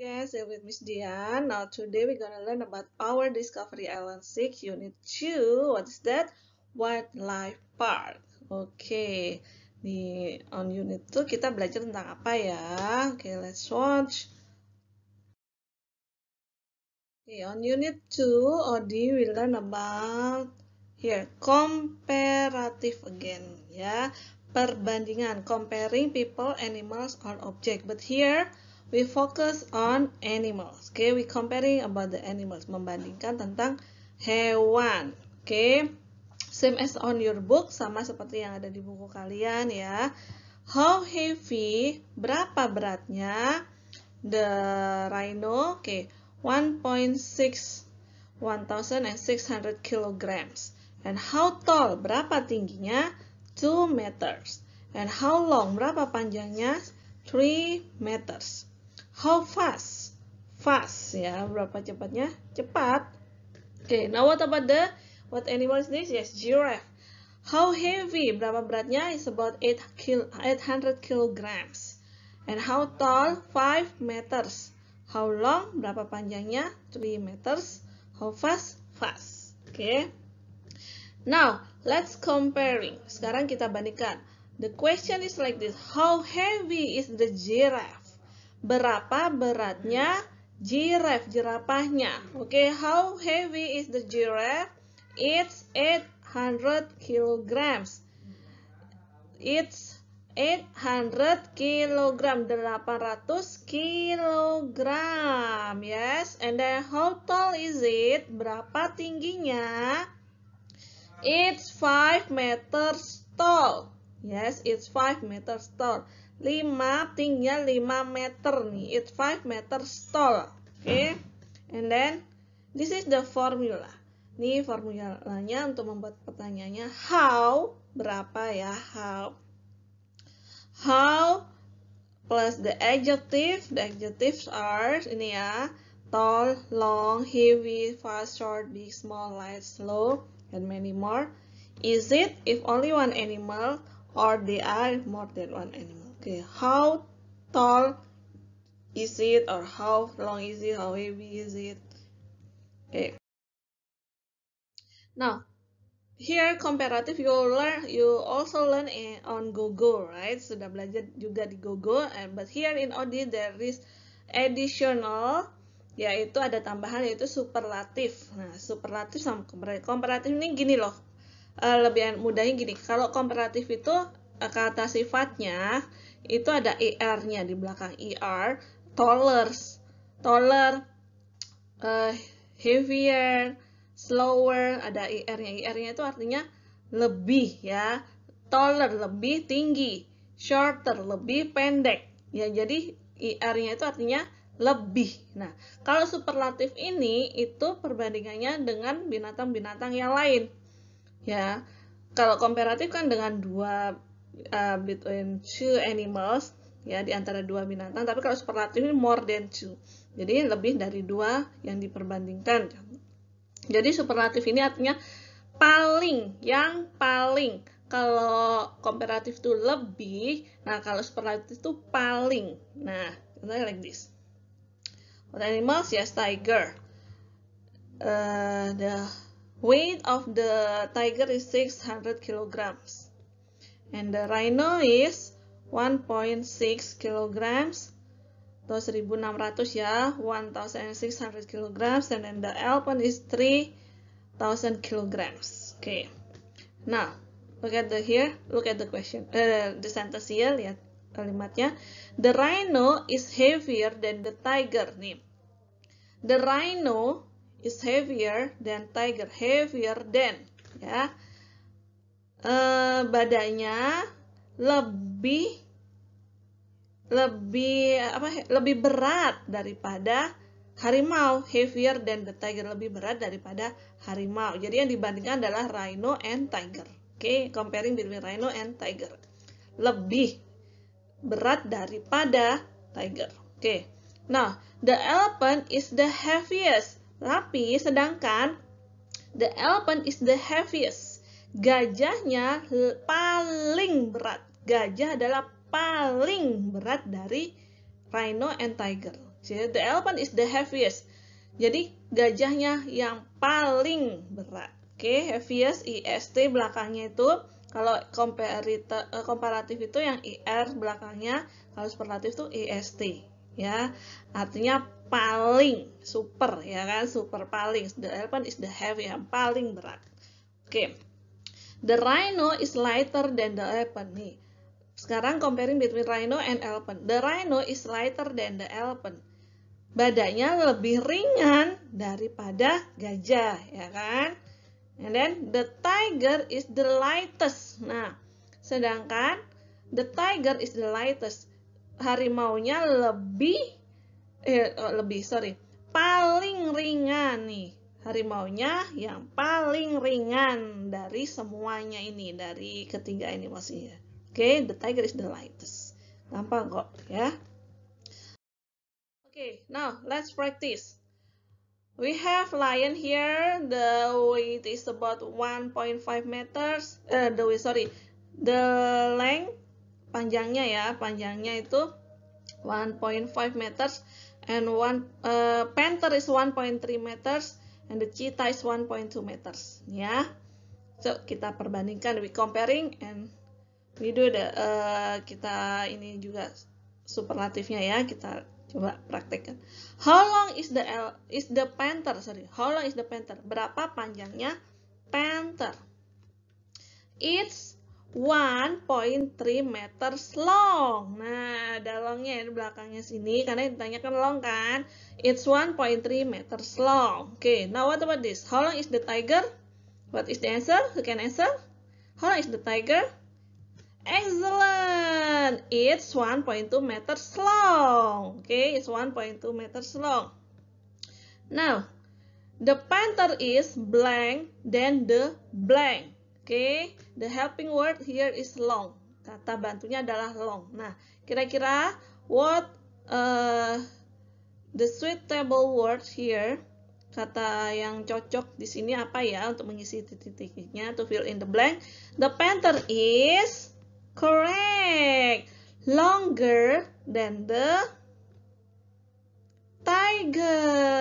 guys, saya with Miss Dian. Now today we're gonna learn about our Discovery Island 6 Unit 2. What is that? Wildlife Park. Oke, okay. di on unit 2 kita belajar tentang apa ya? Oke, okay, let's watch. Okay, on unit 2, Odi will learn about here comparative again ya. Yeah. Perbandingan, comparing people, animals, or object. But here we focus on animals. Okay, we comparing about the animals, membandingkan tentang hewan. Okay, same as on your book, sama seperti yang ada di buku kalian ya. How heavy, berapa beratnya the rhino? Okay, 1.6 hundred kilograms. And how tall, berapa tingginya? Two meters. And how long, berapa panjangnya? Three meters. How fast? Fast ya. Berapa cepatnya? Cepat. Oke, okay, now what about the what animal is this? Yes, giraffe. How heavy? Berapa beratnya? Is about 8 kil, 800 kilograms. And how tall? 5 meters. How long? Berapa panjangnya? 3 meters. How fast? Fast. Oke. Okay. Now, let's comparing. Sekarang kita bandingkan. The question is like this. How heavy is the giraffe? berapa beratnya giraffe jerapahnya Oke, okay, how heavy is the giraffe? It's 800 kilograms. It's 800 kilogram, 800 kilogram, yes. And then how tall is it? Berapa tingginya? It's 5 meters tall. Yes, it's 5 meters tall. 5 tingginya 5 meter nih. It's 5 meter tall. Oke. Okay? And then this is the formula. Ini formulanya untuk membuat pertanyaannya how berapa ya how how plus the adjective the adjectives are ini ya tall long heavy fast short big small light slow and many more is it if only one animal or they are more than one animal okay how tall is it or how long is it how heavy is it okay now here comparative you learn you also learn in, on Google right sudah belajar juga di Google and but here in Audi there is additional yaitu ada tambahan yaitu superlatif nah superlatif sama comparative ini gini loh uh, lebih mudahnya gini kalau komparatif itu Eh, kata sifatnya itu ada er-nya di belakang er, tollers, taller, uh, heavier, slower, ada er-nya. Er-nya itu artinya lebih ya. Taller lebih tinggi, shorter lebih pendek. Ya, jadi er-nya itu artinya lebih. Nah, kalau superlatif ini itu perbandingannya dengan binatang-binatang yang lain. Ya. Kalau komparatif kan dengan dua uh, between two animals ya di antara dua binatang tapi kalau superlatif ini more than two jadi lebih dari dua yang diperbandingkan jadi superlatif ini artinya paling yang paling kalau komparatif itu lebih nah kalau superlatif itu paling nah contohnya like this what animals yes tiger uh, the weight of the tiger is 600 kilograms and the rhino is 1.6 kilograms atau 1600 ya 1600 kilograms and then the elephant is 3000 kilograms okay now look at the here look at the question uh, the sentence here lihat kalimatnya the rhino is heavier than the tiger nih the rhino is heavier than tiger heavier than ya Eh, badannya lebih lebih apa lebih berat daripada harimau heavier than the tiger lebih berat daripada harimau jadi yang dibandingkan adalah rhino and tiger oke okay? comparing between rhino and tiger lebih berat daripada tiger oke okay. nah the elephant is the heaviest tapi sedangkan the elephant is the heaviest gajahnya paling berat. Gajah adalah paling berat dari rhino and tiger. Jadi, the elephant is the heaviest. Jadi gajahnya yang paling berat. Oke, okay, heaviest IST belakangnya itu kalau eh, komparatif itu yang IR belakangnya, kalau superlatif itu IST ya. Artinya paling super ya kan, super paling. The elephant is the heavy yang paling berat. Oke. Okay. The rhino is lighter than the elephant. Nih. Sekarang comparing between rhino and elephant. The rhino is lighter than the elephant. Badannya lebih ringan daripada gajah, ya kan? And then the tiger is the lightest. Nah, sedangkan the tiger is the lightest. Harimaunya lebih eh oh, lebih sorry paling ringan nih harimaunya yang paling ringan dari semuanya ini dari ketiga ini ya. Oke, okay, the tiger is the lightest. Gampang kok ya. Oke, okay, now let's practice. We have lion here. The weight is about 1.5 meters. Uh, the weight, sorry, the length panjangnya ya, panjangnya itu 1.5 meters and one uh, panther is 1.3 meters and the cheetah is 1.2 meters ya so kita perbandingkan we comparing and we do the uh, kita ini juga superlatifnya ya kita coba praktekkan how long is the L, is the panther sorry how long is the panther berapa panjangnya panther it's 1.3 meters long. Nah, ada longnya ya di belakangnya sini karena ditanya kan long kan. It's 1.3 meters long. Okay, now what about this? How long is the tiger? What is the answer? Who can answer? How long is the tiger? Excellent! It's 1.2 meters long. Okay, it's 1.2 meters long. Now, the panther is blank, then the blank. Oke, okay? the helping word here is long. Kata bantunya adalah long. Nah, kira-kira what uh, the suitable word here kata yang cocok di sini apa ya untuk mengisi titik-titiknya to fill in the blank the panther is correct longer than the tiger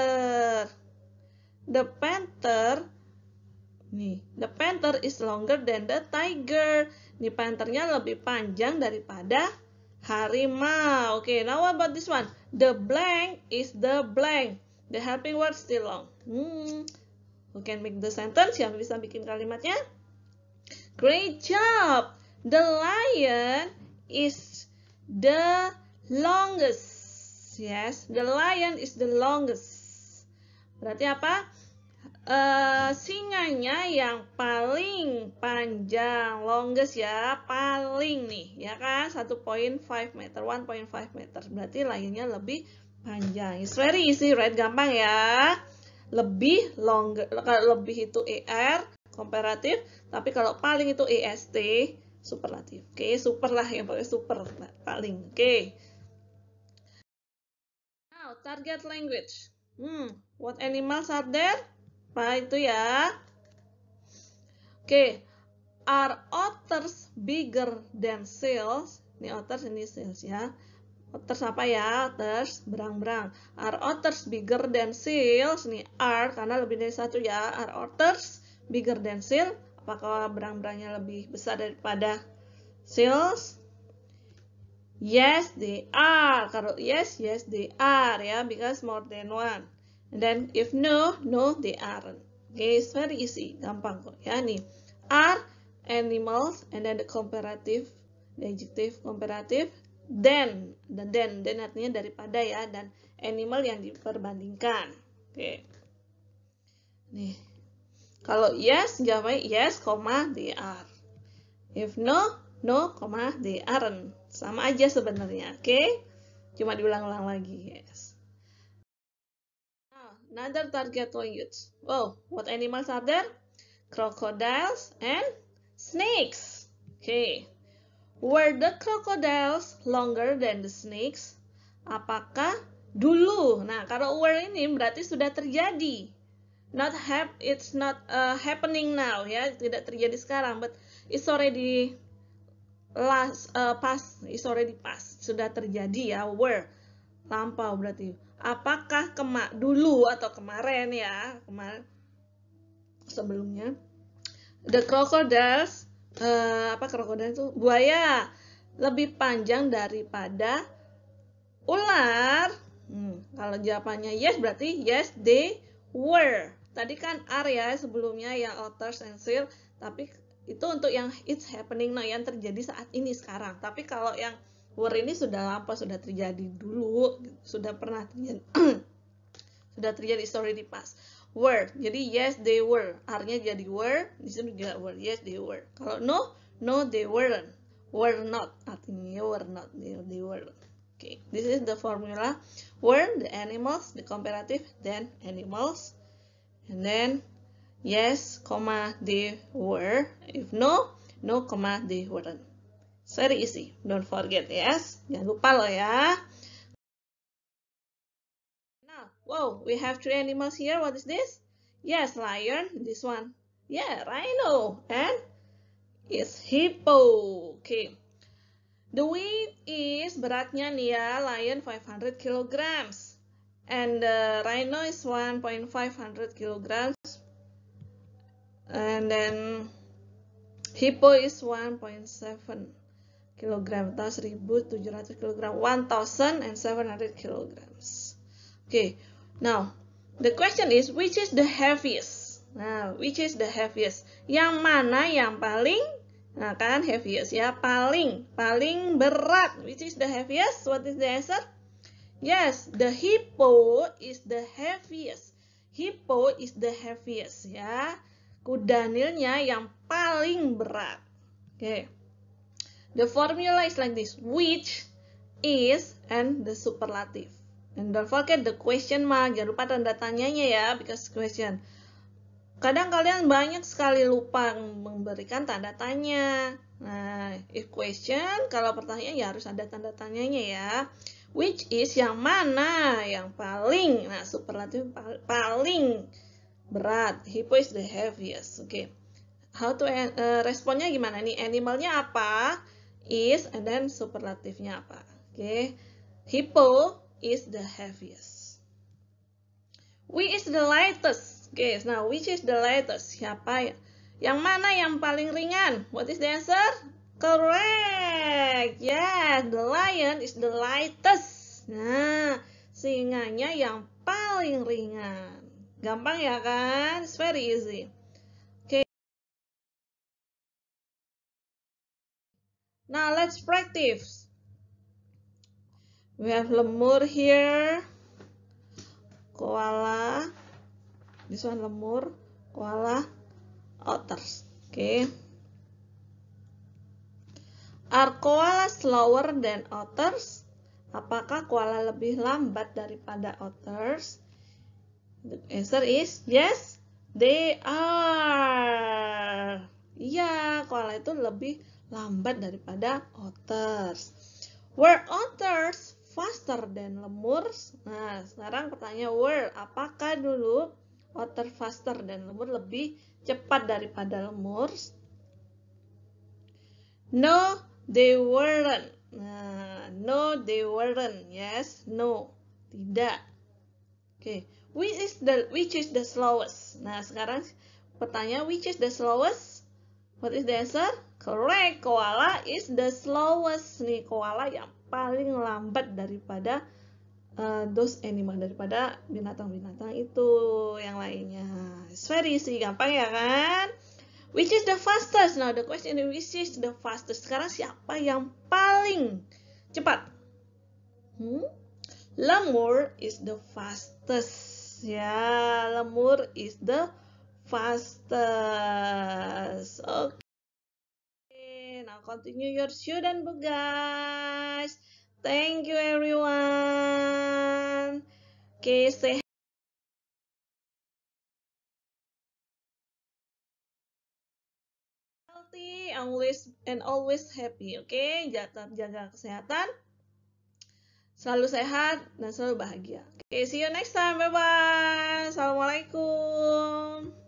the panther Nih, the panther is longer than the tiger. Nih, panternya lebih panjang daripada harimau. Oke, okay, now what about this one? The blank is the blank. The helping word still long. Hmm, we can make the sentence? Yang bisa bikin kalimatnya? Great job! The lion is the longest. Yes, the lion is the longest. Berarti apa? uh, singanya yang paling panjang, longest ya, paling nih, ya kan? 1.5 meter, 1.5 meter. Berarti lainnya lebih panjang. It's very easy, right? Gampang ya. Lebih longer, lebih itu ER, komparatif. Tapi kalau paling itu EST, superlatif. Oke, okay, super lah yang pakai super, paling. Oke. Okay. Now, target language. Hmm, what animals are there? Nah, itu ya. Oke. Okay. Are otters bigger than seals? Ini otters, ini seals ya. Otters apa ya? Otters, berang-berang. Are otters bigger than seals? Ini are, karena lebih dari satu ya. Are otters bigger than seals Apakah berang-berangnya lebih besar daripada seals? Yes, they are. Kalau yes, yes, they are ya. Because more than one. And then if no, no they aren't. Okay, it's very easy, gampang kok. Ya nih, are animals and then the comparative, the adjective comparative, then dan then then artinya daripada ya dan animal yang diperbandingkan. Oke. Okay. Nih. Kalau yes, jawabnya yes, comma they are. If no, no, comma they aren't. Sama aja sebenarnya, oke? Okay? Cuma diulang-ulang lagi, yes another target for Oh, what animals are there? Crocodiles and snakes. Okay. Were the crocodiles longer than the snakes? Apakah dulu? Nah, kalau were ini berarti sudah terjadi. Not hap it's not uh, happening now ya, tidak terjadi sekarang, but it's already last uh, past, it's already past, sudah terjadi ya, were lampau berarti apakah kemak dulu atau kemarin ya kemarin sebelumnya the crocodiles uh, apa krokodil itu buaya lebih panjang daripada ular hmm, kalau jawabannya yes berarti yes they were tadi kan are ya sebelumnya ya otters and tapi itu untuk yang it's happening no yang terjadi saat ini sekarang tapi kalau yang war ini sudah apa sudah terjadi dulu sudah pernah terjadi sudah terjadi story di pas were jadi yes they were artinya jadi were di sini juga were yes they were kalau no no they weren't were not artinya ya were not they, they were okay this is the formula were the animals the comparative then animals and then yes comma they were if no no comma they weren't seri isi. Don't forget yes. Jangan lupa loh ya. Now, nah, wow, we have three animals here. What is this? Yes, lion. This one. Yeah, rhino. And it's hippo. Okay. The weight is beratnya nih ya, lion 500 kilograms, And the rhino is 1.500 kilograms, And then hippo is 1.7 kg atau 1700 kg 1700 kilograms okay now the question is which is the heaviest nah which is the heaviest yang mana yang paling nah kan heaviest ya paling paling berat which is the heaviest what is the answer yes the hippo is the heaviest hippo is the heaviest ya kuda nilnya yang paling berat oke okay. The formula is like this, which, is, and the superlative. And don't forget the question mark, jangan lupa tanda tanyanya ya, because question. Kadang kalian banyak sekali lupa memberikan tanda tanya. Nah, if question, kalau pertanyaan ya harus ada tanda tanyanya ya. Which is yang mana? Yang paling, nah superlative paling berat. Hippo is the heaviest, oke. Okay. How to, uh, responnya gimana nih? Animalnya apa? is and then superlatifnya apa? Oke. Okay. Hippo is the heaviest. We is the lightest. Guys, now which is the lightest? Siapa ya? Yang mana yang paling ringan? What is the answer? Correct. Yeah, the lion is the lightest. Nah, singanya yang paling ringan. Gampang ya kan? It's very easy. Now let's practice. We have lemur here, koala, this one lemur, koala, otters. Okay. Are koalas slower than otters? Apakah koala lebih lambat daripada otters? The answer is yes, they are. Iya, koala itu lebih lambat daripada otters. Were otters faster than lemurs? Nah, sekarang pertanyaan were, apakah dulu otter faster than lemur lebih cepat daripada lemurs? No, they weren't. Nah, no, they weren't. Yes, no, tidak. Oke, okay. which is the which is the slowest? Nah, sekarang pertanyaan which is the slowest? What is the answer? Correct, koala is the slowest nih koala yang paling lambat daripada uh, those animal daripada binatang-binatang itu yang lainnya. It's very easy, gampang ya kan? Which is the fastest? Now nah, the question is which is the fastest? Sekarang siapa yang paling cepat? Hmm? Lemur is the fastest. Ya, lemur is the fastest. Oke. Okay continue your student book guys. Thank you everyone. Okay, stay healthy always and always happy. Oke, okay? jaga jaga kesehatan. Selalu sehat dan selalu bahagia. Oke, okay, see you next time. Bye bye. Assalamualaikum.